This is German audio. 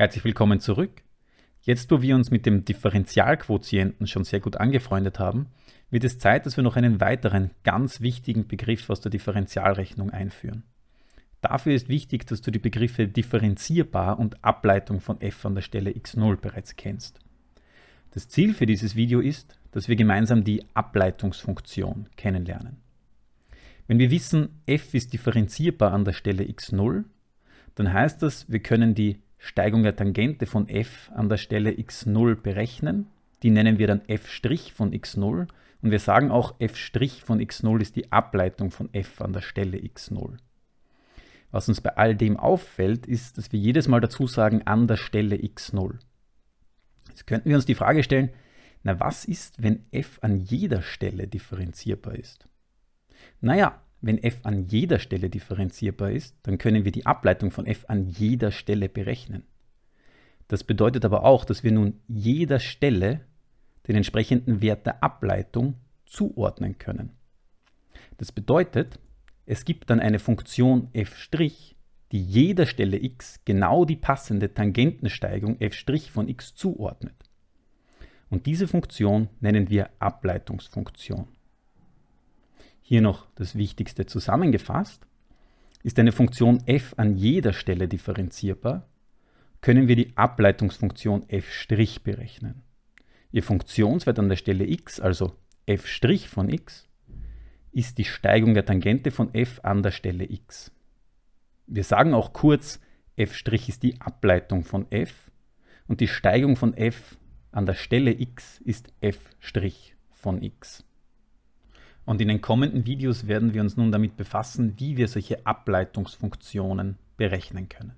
Herzlich willkommen zurück. Jetzt, wo wir uns mit dem Differentialquotienten schon sehr gut angefreundet haben, wird es Zeit, dass wir noch einen weiteren ganz wichtigen Begriff aus der Differentialrechnung einführen. Dafür ist wichtig, dass du die Begriffe differenzierbar und Ableitung von f an der Stelle x0 bereits kennst. Das Ziel für dieses Video ist, dass wir gemeinsam die Ableitungsfunktion kennenlernen. Wenn wir wissen, f ist differenzierbar an der Stelle x0, dann heißt das, wir können die Steigung der Tangente von f an der Stelle x0 berechnen. Die nennen wir dann f' von x0 und wir sagen auch f' von x0 ist die Ableitung von f an der Stelle x0. Was uns bei all dem auffällt, ist, dass wir jedes Mal dazu sagen an der Stelle x0. Jetzt könnten wir uns die Frage stellen, na was ist, wenn f an jeder Stelle differenzierbar ist? Naja, wenn f an jeder Stelle differenzierbar ist, dann können wir die Ableitung von f an jeder Stelle berechnen. Das bedeutet aber auch, dass wir nun jeder Stelle den entsprechenden Wert der Ableitung zuordnen können. Das bedeutet, es gibt dann eine Funktion f', die jeder Stelle x genau die passende Tangentensteigung f' von x zuordnet. Und diese Funktion nennen wir Ableitungsfunktion. Hier noch das Wichtigste zusammengefasst. Ist eine Funktion f an jeder Stelle differenzierbar, können wir die Ableitungsfunktion f' berechnen. Ihr Funktionswert an der Stelle x, also f' von x, ist die Steigung der Tangente von f an der Stelle x. Wir sagen auch kurz, f' ist die Ableitung von f und die Steigung von f an der Stelle x ist f' von x. Und in den kommenden Videos werden wir uns nun damit befassen, wie wir solche Ableitungsfunktionen berechnen können.